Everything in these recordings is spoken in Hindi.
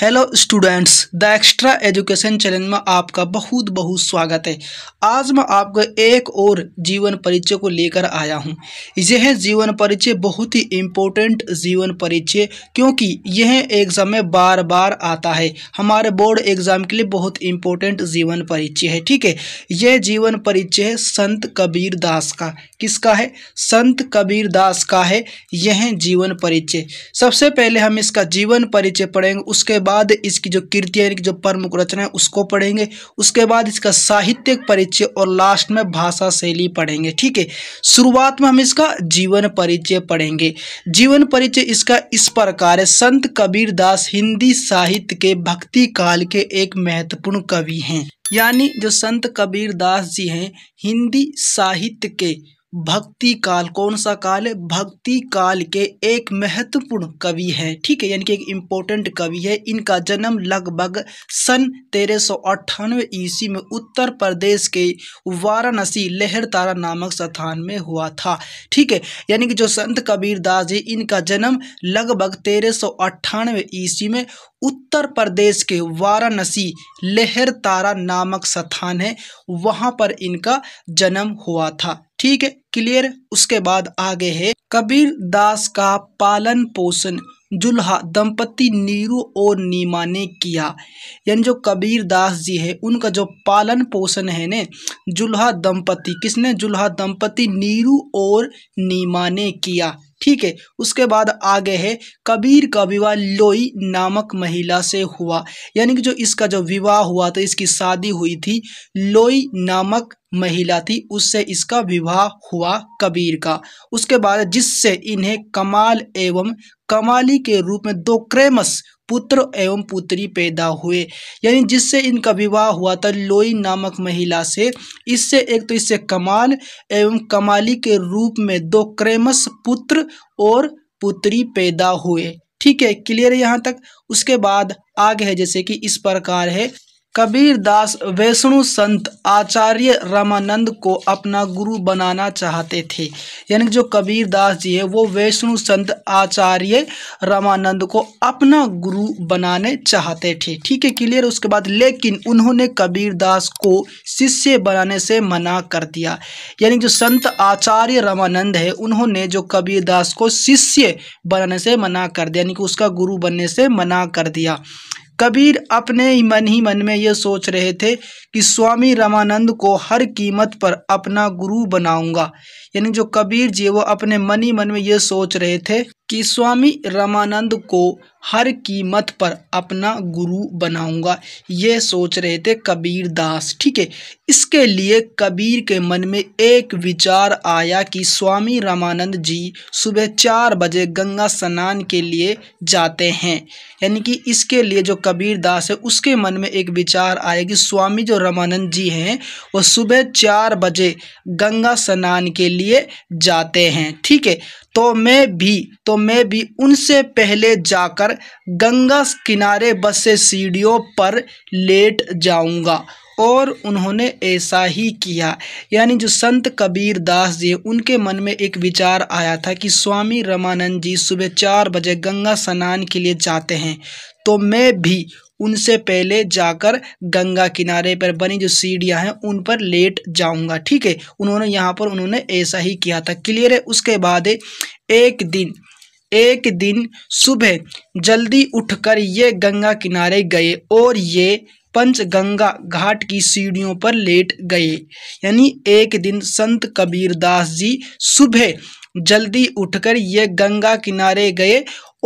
hello students the extra education channel में आपका बहुत बहुत स्वागत है आज मैं आपको एक और जीवन परिचय को लेकर आया हूं यह जीवन परिचय बहुत ही इम्पोर्टेंट जीवन परिचय क्योंकि यह एग्ज़ाम में बार बार आता है हमारे बोर्ड एग्ज़ाम के लिए बहुत इम्पोर्टेंट जीवन परिचय है ठीक है यह जीवन परिचय है संत कबीर दास का किसका है संत कबीर दास का है यह जीवन परिचय सबसे पहले हम इसका जीवन परिचय पढ़ेंगे उसके बाद इसकी जो कृति यानी कि जो प्रमुख रचना है उसको पढ़ेंगे उसके बाद इसका साहित्यिक परिचय और लास्ट में भाषा शैली पढ़ेंगे ठीक है शुरुआत में हम इसका जीवन परिचय पढ़ेंगे जीवन परिचय इसका इस प्रकार है संत कबीर दास हिंदी साहित्य के भक्ति काल के एक महत्वपूर्ण कवि हैं यानी जो संत कबीर दास जी हैं हिंदी साहित्य के भक्ति काल कौन सा काल है भक्ति काल के एक महत्वपूर्ण कवि है ठीक है यानी कि एक इम्पोर्टेंट कवि है इनका जन्म लगभग सन तेरह सौ अट्ठानवे ईस्वी में उत्तर प्रदेश के वाराणसी लहरतारा नामक स्थान में हुआ था ठीक है यानी कि जो संत कबीरदास जी इनका जन्म लगभग तेरह सौ अट्ठानवे ईस्वी में उत्तर प्रदेश के वाराणसी लहर तारा नामक स्थान है वहाँ पर इनका जन्म हुआ था ठीक है क्लियर उसके बाद आगे है कबीर दास का पालन पोषण जुल्हा दंपति नीरू और नीमा ने किया यानी जो कबीर दास जी है उनका जो पालन पोषण है ने जुल्हा दंपति किसने जुल्हा दंपति नीरू और नीमा ने किया ठीक है उसके बाद आगे है कबीर का विवाह लोई नामक महिला से हुआ यानी कि जो इसका जो विवाह हुआ था इसकी शादी हुई थी लोई नामक महिला थी उससे इसका विवाह हुआ कबीर का उसके बाद जिससे इन्हें कमाल एवं कमाली के रूप में दो क्रेमस पुत्र एवं पुत्री पैदा हुए यानी जिससे इनका विवाह हुआ था लोई नामक महिला से इससे एक तो इससे कमाल एवं कमाली के रूप में दो क्रेमस पुत्र और पुत्री पैदा हुए ठीक है क्लियर है यहाँ तक उसके बाद आगे है जैसे कि इस प्रकार है कबीरदास वैष्णु संत आचार्य रामानंद को अपना गुरु बनाना चाहते थे यानी जो कबीरदास जी है वो वैष्णु संत आचार्य रामानंद को अपना गुरु बनाने चाहते थे ठीक है क्लियर उसके बाद लेकिन उन्होंने कबीरदास को शिष्य बनाने से मना कर दिया यानी जो संत आचार्य रामानंद है उन्होंने जो कबीरदास को शिष्य बनाने से मना कर दिया यानी कि उसका गुरु बनने से मना कर दिया कबीर अपने ही मन ही मन में ये सोच रहे थे कि स्वामी रामानंद को हर कीमत पर अपना गुरु बनाऊंगा यानी जो कबीर जी वो अपने मन ही मन में ये सोच रहे थे कि स्वामी रामानंद को हर कीमत पर अपना गुरु बनाऊंगा ये सोच रहे थे कबीर दास ठीक है इसके लिए कबीर के मन में एक विचार आया कि स्वामी रामानंद जी सुबह चार बजे गंगा स्नान के लिए जाते हैं यानी कि इसके लिए जो कबीर दास है उसके मन में एक विचार आया कि स्वामी जो रमानंद जी हैं वो सुबह चार बजे गंगा स्नान के लिए जाते हैं ठीक है तो मैं भी तो मैं भी उनसे पहले जाकर गंगा किनारे बसे सीढ़ियों पर लेट जाऊंगा और उन्होंने ऐसा ही किया यानी जो संत कबीर दास जी उनके मन में एक विचार आया था कि स्वामी रमानंद जी सुबह चार बजे गंगा स्नान के लिए जाते हैं तो मैं भी उनसे पहले जाकर गंगा किनारे पर बनी जो सीढ़ियाँ हैं उन पर लेट जाऊंगा ठीक है उन्होंने यहाँ पर उन्होंने ऐसा ही किया था क्लियर है उसके बाद एक दिन एक दिन सुबह जल्दी उठकर ये गंगा किनारे गए और ये पंचगंगा घाट की सीढ़ियों पर लेट गए यानी एक दिन संत कबीरदास जी सुबह जल्दी उठकर ये गंगा किनारे गए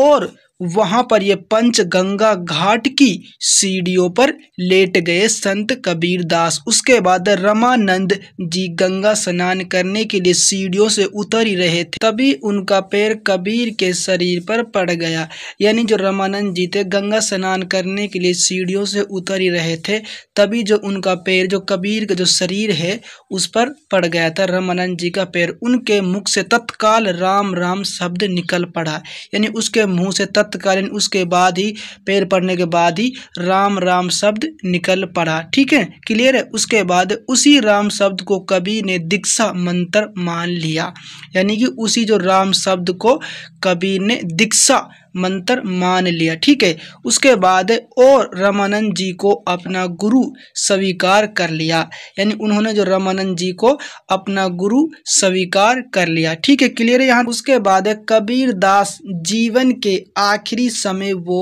और वहां पर ये पंचगंगा घाट की सीढ़ियों पर लेट गए संत कबीर दास उसके बाद रमानंद जी गंगा स्नान करने के लिए सीढ़ियों से उतर ही रहे थे तभी उनका पैर कबीर के शरीर पर पड़ गया यानी जो रमानंद जी थे गंगा स्नान करने के लिए सीढ़ियों से उतर ही रहे थे तभी जो उनका पैर जो कबीर का जो शरीर है उस पर पड़ गया था रमानंद जी का पैर उनके मुख से तत्काल राम राम शब्द निकल पड़ा यानी उसके मुंह से तत् प्रातःकालीन उसके बाद ही पैर पड़ने के बाद ही राम राम शब्द निकल पड़ा ठीक है क्लियर है उसके बाद उसी राम शब्द को कवि ने दीक्षा मंत्र मान लिया यानी कि उसी जो राम शब्द को कवि ने दीक्षा मंत्र मान लिया ठीक है उसके बाद और रमानंद जी को अपना गुरु स्वीकार कर लिया यानी उन्होंने जो रमानंद जी को अपना गुरु स्वीकार कर लिया ठीक है क्लियर है यहाँ उसके बाद कबीर दास जीवन के आ आखिरी समय वो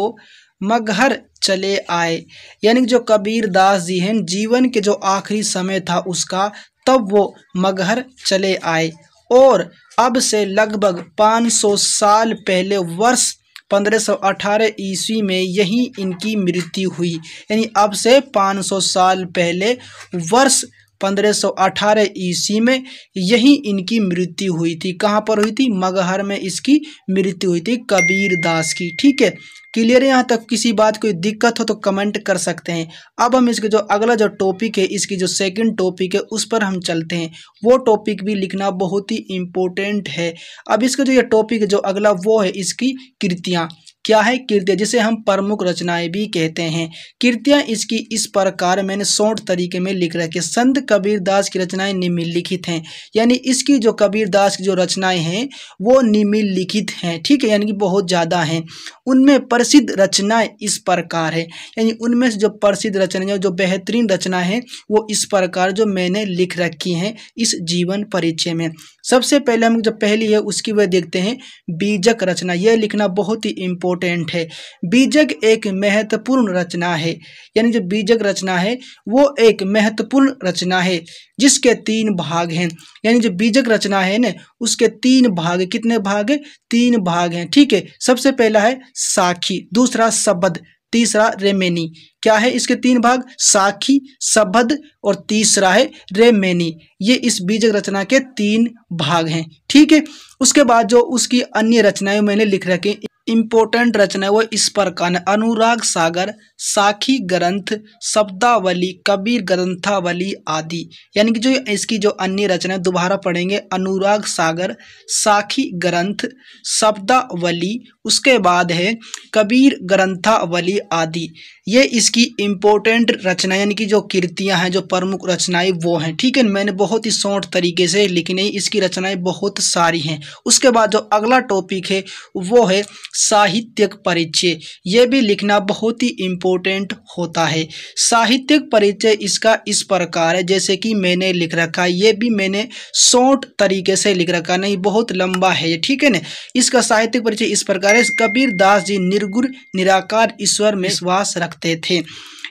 मगहर चले आए यानी जो कबीर दास जी हैं जीवन के जो आखिरी समय था उसका तब वो मगहर चले आए और अब से लगभग 500 साल पहले वर्ष 1518 ईस्वी में यही इनकी मृत्यु हुई यानी अब से 500 साल पहले वर्ष 1518 ईस्वी में यही इनकी मृत्यु हुई थी कहाँ पर हुई थी मगहर में इसकी मृत्यु हुई थी कबीर दास की ठीक है क्लियर यहाँ तक किसी बात कोई दिक्कत हो तो कमेंट कर सकते हैं अब हम इसके जो अगला जो टॉपिक है इसकी जो सेकंड टॉपिक है उस पर हम चलते हैं वो टॉपिक भी लिखना बहुत ही इम्पोर्टेंट है अब इसका जो ये टॉपिक जो अगला वो है इसकी कृतियाँ क्या है कृत्य जिसे हम प्रमुख रचनाएं भी कहते हैं कृत्या इसकी इस प्रकार मैंने शॉर्ट तरीके में लिख रखे संत कबीरदास की रचनाएं निम्नलिखित हैं यानी इसकी जो कबीरदास की जो रचनाएं हैं वो निम्नलिखित हैं ठीक है यानी कि बहुत ज़्यादा हैं उनमें प्रसिद्ध रचनाएं इस प्रकार है यानी उनमें से जो प्रसिद्ध रचनाएँ जो बेहतरीन रचना है वो इस प्रकार जो मैंने लिख रखी हैं इस जीवन परिचय में सबसे पहले हम जो पहली है उसकी वह देखते हैं बीजक रचना यह लिखना बहुत ही इम्पोर्टेंट इम्पोर्टेंट है बीजक एक महत्वपूर्ण रचना है यानी जो बीजक रचना है वो एक महत्वपूर्ण रचना है जिसके तीन भाग हैं यानी जो बीजक रचना है ना उसके तीन भाग कितने भाग है तीन भाग हैं ठीक है सबसे पहला है साखी दूसरा सबद तीसरा रेमेनी क्या है इसके तीन भाग साखी सबद और तीसरा है रेमेनी ये इस बीजक रचना के तीन भाग हैं ठीक है उसके बाद जो उसकी अन्य रचनाएं मैंने लिख रखी इम्पोर्टेंट रचना वो इस प्रकार अनुराग सागर साखी ग्रंथ शब्दावली कबीर ग्रंथावली आदि यानी कि जो इसकी जो अन्य रचना दोबारा पढ़ेंगे अनुराग सागर साखी ग्रंथ शब्दावली उसके बाद है कबीर ग्रंथावली आदि ये इसकी इम्पोर्टेंट रचना यानी कि जो कृतियां हैं जो प्रमुख रचनाएं वो हैं ठीक है मैंने बहुत बहुत ही शॉर्ट तरीके से लिखी नहीं इसकी रचनाएं बहुत सारी हैं उसके बाद जो अगला टॉपिक है वो है साहित्यिक परिचय ये भी लिखना बहुत ही इम्पोर्टेंट होता है साहित्यिक परिचय इसका इस प्रकार है जैसे कि मैंने लिख रखा है ये भी मैंने शॉर्ट तरीके से लिख रखा नहीं बहुत लंबा है ठीक है ना इसका साहित्यिक परिचय इस प्रकार है कबीर दास जी निर्गुण निराकार ईश्वर में विश्वास रखते थे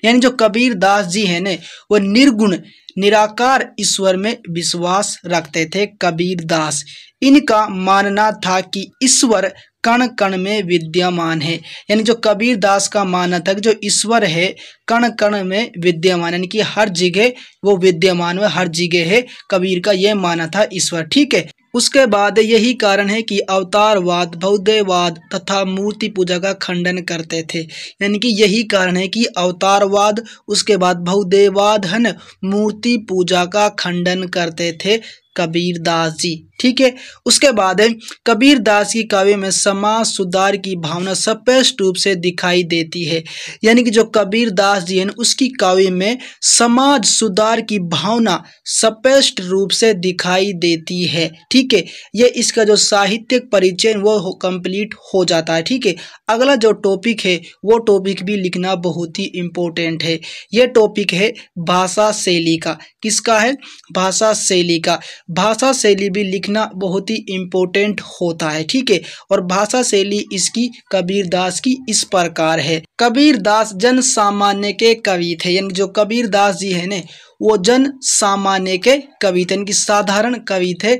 यानी जो कबीर दास जी हैं ना वो निर्गुण निराकार ईश्वर में विश्वास रखते थे कबीर दास इनका मानना था कि ईश्वर कण कण में विद्यमान है यानी जो कबीर दास का मानना था कि जो ईश्वर है कण कण में विद्यमान यानी कि हर जगह वो विद्यमान है हर जगह है कबीर का यह मानना था ईश्वर ठीक है उसके बाद यही कारण है कि अवतारवाद बौद्धवाद तथा मूर्ति पूजा का खंडन करते थे यानी कि यही कारण है कि अवतारवाद उसके बाद बौद्धवाद है न मूर्ति पूजा का खंडन करते थे कबीर दास जी ठीक है उसके बाद है कबीर दास की काव्य में समाज सुधार की भावना स्पष्ट रूप से दिखाई देती है यानी कि जो कबीर दास जी हैं उसकी काव्य में समाज सुधार की भावना स्पष्ट रूप से दिखाई देती है ठीक ठीक है ये इसका जो साहित्यिक परिचय वो कंप्लीट हो जाता है ठीक है अगला जो टॉपिक है वो टॉपिक भी लिखना बहुत ही इम्पोर्टेंट है ये टॉपिक है भाषा शैली का किसका है भाषा शैली का भाषा शैली भी लिखना बहुत ही इम्पोर्टेंट होता है ठीक है और भाषा शैली इसकी कबीर दास की इस प्रकार है कबीर दास जन सामान्य के कवि थे यानी जो कबीर दास जी है ना वो जन सामान्य के कवि थे इनकी साधारण कवि थे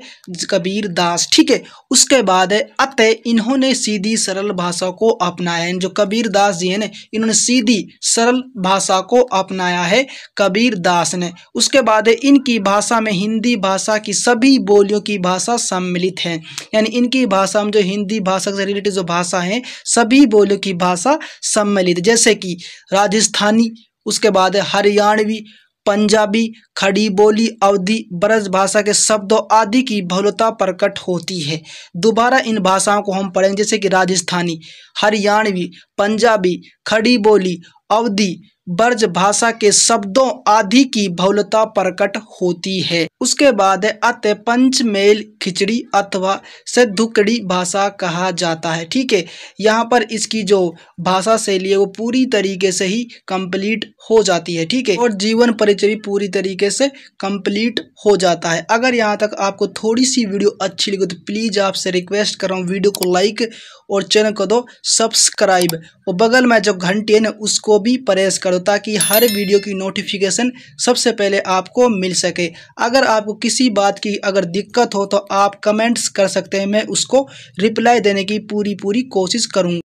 कबीर दास ठीक है उसके बाद है अतः इन्होंने सीधी सरल भाषा को अपनाया है जो कबीर दास जी हैं ना इन्होंने सीधी सरल भाषा को अपनाया है कबीर दास ने उसके बाद है इनकी भाषा में हिंदी भाषा की सभी बोलियों की भाषा सम्मिलित है यानी इनकी भाषा में जो हिंदी भाषा से रिलेटेड जो भाषा है सभी बोलियों की भाषा सम्मिलित जैसे कि राजस्थानी उसके बाद हरियाणवी पंजाबी खड़ी बोली अवधि ब्रज भाषा के शब्दों आदि की बहुलता प्रकट होती है दोबारा इन भाषाओं को हम पढ़ेंगे जैसे कि राजस्थानी हरियाणवी पंजाबी खड़ी बोली अवधि ब्रज भाषा के शब्दों आदि की बहुलता प्रकट होती है उसके बाद है अत पंचमेल खिचड़ी अथवा सिद्धुकड़ी भाषा कहा जाता है ठीक है यहाँ पर इसकी जो भाषा शैली है वो पूरी तरीके से ही कंप्लीट हो जाती है ठीक है और जीवन परिचय भी पूरी तरीके से कंप्लीट हो जाता है अगर यहाँ तक आपको थोड़ी सी वीडियो अच्छी लगी तो प्लीज़ आपसे रिक्वेस्ट कर रहा हूँ वीडियो को लाइक और चैनल को दो सब्सक्राइब और बगल में जो घंटी है ना उसको भी प्रेस करो ताकि हर वीडियो की नोटिफिकेशन सबसे पहले आपको मिल सके अगर आपको किसी बात की अगर दिक्कत हो तो आप कमेंट्स कर सकते हैं मैं उसको रिप्लाई देने की पूरी पूरी कोशिश करूँगा